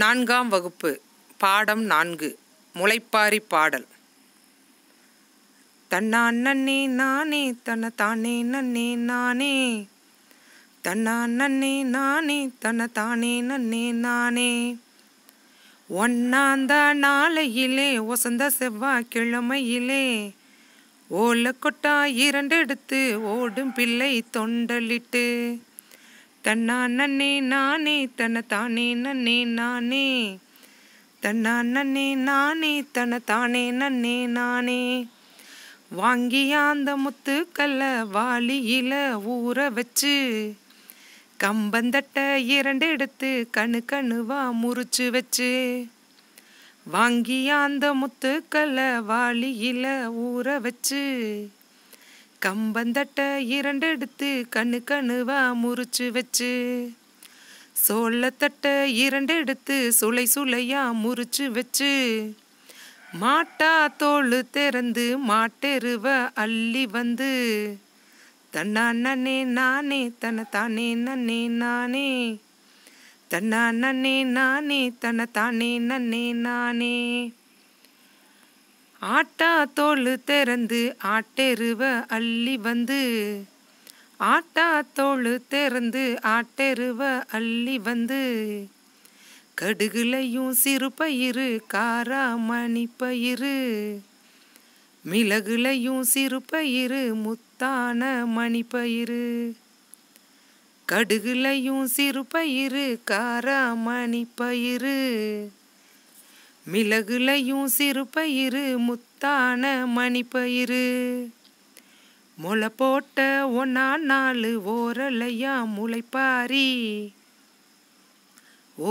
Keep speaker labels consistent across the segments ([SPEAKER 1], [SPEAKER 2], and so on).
[SPEAKER 1] நான்காம் வகுப்பு பாடம் நான்கு முளைப்பாரி பாடல் தன்னா நன்னே நானே தன்னை தானே நன்னே நானே தன்னா நன்னே நானே தன்னை தானே நன்னே நானே ஒன்னாந்த நாளையிலே ஒசந்த செவ்வாய்க்கிழமையிலே ஓல கொட்டா இரண்டெடுத்து ஓடும் பிள்ளை தொண்டலிட்டு தன்னா நன்னே நானே தன தானே நன்னே நானே தன்னா நன்னே நானே தன தானே நன்னே நானே வாங்கிய அந்த முத்துக்கல்ல வாலியில ஊற வச்சு கம்பந்தட்ட இரண்டு எடுத்து கணு கணுவா முறிச்சு வச்சு வாங்கிய அந்த முத்துக்கல்ல வாலியில ஊற வச்சு கம்பந்தட்டை இரண்டெடுத்து கண்ணு கணுவா முறிச்சு வச்சு சோளத்தட்டை இரண்டெடுத்து சுளை சுளையா முறிச்சு வச்சு மாட்டா தோல் திறந்து மாட்டெருவ அள்ளி வந்து தன்னா நன்னே நானே தன தானே நன்னே நானே தன்னா நன்னே நானே தன தானே நன்னே நானே ஆட்டா தோல் திறந்து ஆட்டெருவ அள்ளி வந்து ஆட்டா தோல் திறந்து ஆட்டெருவ அள்ளி வந்து கடுகுலையும் சிறு பயிறு காராமணி பயிறு மிளகுலையும் சிறு பயிறு முத்தான மணி பயிறு கடுகுலையும் சிறு பயிறு காராமணி பயிறு மிளகுலையும் சிறு பயிறு முத்தான மணிப்பயிறு முளை போட்ட ஒன்னா நாலு ஓரலையா முளைப்பாரி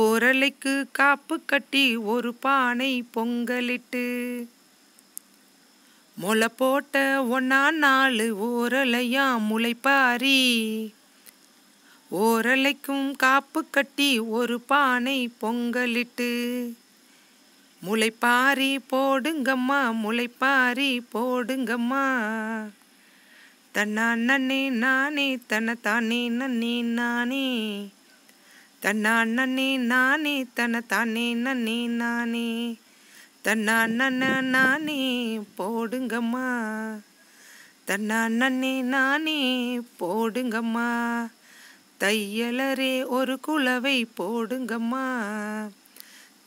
[SPEAKER 1] ஓரலைக்கு காப்பு கட்டி ஒரு பானை பொங்கலிட்டு முளை போட்ட ஒன்னா நாலு ஓரலையா முளைப்பாரி ஓரலைக்கும் காப்பு கட்டி ஒரு பானை பொங்கலிட்டு முளைப்பாரி போடுங்கம்மா முளைப்பாரி போடுங்கம்மா தன்னா நன்னே நானே தன்னை தானே நன்னே நானே தன்னா நன்னே நானே தன்னை தானே நன்னே நானே தன்னா நன்ன நானே போடுங்கம்மா தன்னா நன்னே நானே போடுங்கம்மா தையலரே ஒரு குழவை போடுங்கம்மா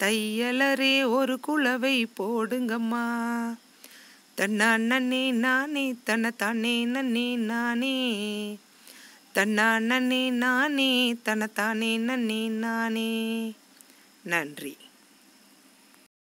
[SPEAKER 1] தையலரே ஒரு குழவை போடுங்கம்மா தன்னா நன்னே நானே தன தானே நன்னே நானே தன்னா நன்னே நானே தன தானே நன்னே நானே நன்றி